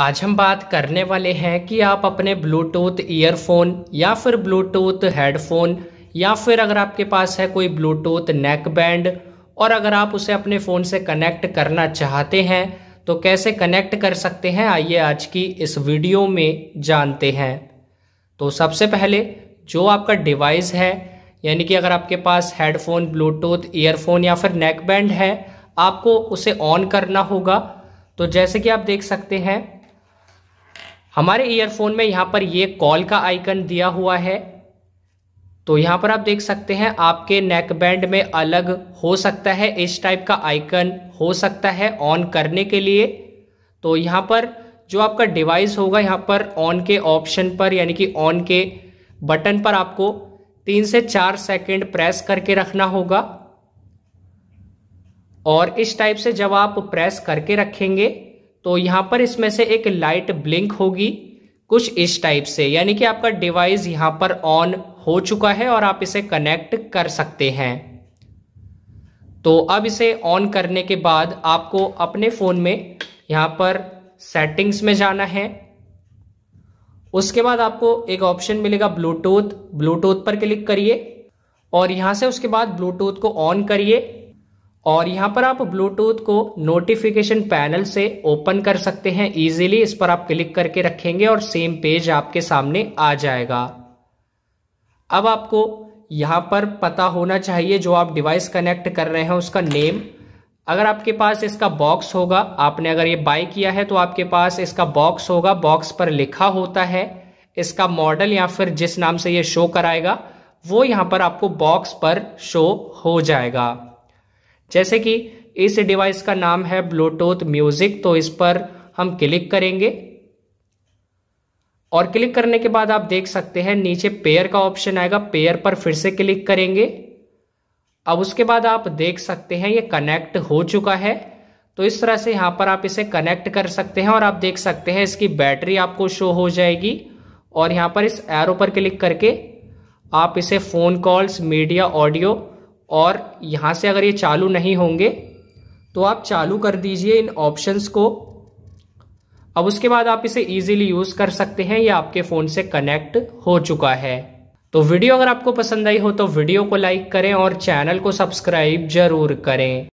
आज हम बात करने वाले हैं कि आप अपने ब्लूटूथ ईयरफोन या फिर ब्लूटूथ हेडफोन या फिर अगर आपके पास है कोई ब्लूटूथ नेक बैंड और अगर आप उसे अपने फ़ोन से कनेक्ट करना चाहते हैं तो कैसे कनेक्ट कर सकते हैं आइए आज की इस वीडियो में जानते हैं तो सबसे पहले जो आपका डिवाइस है यानी कि अगर आपके पास हेडफोन ब्लूटूथ ईयरफोन या फिर नेक बैंड है आपको उसे ऑन करना होगा तो जैसे कि आप देख सकते हैं हमारे ईयरफोन में यहाँ पर ये कॉल का आइकन दिया हुआ है तो यहाँ पर आप देख सकते हैं आपके नेक बैंड में अलग हो सकता है इस टाइप का आइकन हो सकता है ऑन करने के लिए तो यहाँ पर जो आपका डिवाइस होगा यहाँ पर ऑन के ऑप्शन पर यानी कि ऑन के बटन पर आपको तीन से चार सेकंड प्रेस करके रखना होगा और इस टाइप से जब आप प्रेस करके रखेंगे तो यहां पर इसमें से एक लाइट ब्लिंक होगी कुछ इस टाइप से यानी कि आपका डिवाइस यहां पर ऑन हो चुका है और आप इसे कनेक्ट कर सकते हैं तो अब इसे ऑन करने के बाद आपको अपने फ़ोन में यहां पर सेटिंग्स में जाना है उसके बाद आपको एक ऑप्शन मिलेगा ब्लूटूथ ब्लूटूथ पर क्लिक करिए और यहां से उसके बाद ब्लूटूथ को ऑन करिए और यहाँ पर आप ब्लूटूथ को नोटिफिकेशन पैनल से ओपन कर सकते हैं इजीली इस पर आप क्लिक करके रखेंगे और सेम पेज आपके सामने आ जाएगा अब आपको यहाँ पर पता होना चाहिए जो आप डिवाइस कनेक्ट कर रहे हैं उसका नेम अगर आपके पास इसका बॉक्स होगा आपने अगर ये बाय किया है तो आपके पास इसका बॉक्स होगा बॉक्स पर लिखा होता है इसका मॉडल या फिर जिस नाम से ये शो कराएगा वो यहाँ पर आपको बॉक्स पर शो हो जाएगा जैसे कि इस डिवाइस का नाम है ब्लूटूथ म्यूजिक तो इस पर हम क्लिक करेंगे और क्लिक करने के बाद आप देख सकते हैं नीचे पेयर का ऑप्शन आएगा पेयर पर फिर से क्लिक करेंगे अब उसके बाद आप देख सकते हैं ये कनेक्ट हो चुका है तो इस तरह से यहाँ पर आप इसे कनेक्ट कर सकते हैं और आप देख सकते हैं इसकी बैटरी आपको शो हो जाएगी और यहां पर इस एरो पर क्लिक करके आप इसे फ़ोन कॉल्स मीडिया ऑडियो और यहाँ से अगर ये चालू नहीं होंगे तो आप चालू कर दीजिए इन ऑप्शंस को अब उसके बाद आप इसे इजीली यूज़ कर सकते हैं या आपके फ़ोन से कनेक्ट हो चुका है तो वीडियो अगर आपको पसंद आई हो तो वीडियो को लाइक करें और चैनल को सब्सक्राइब जरूर करें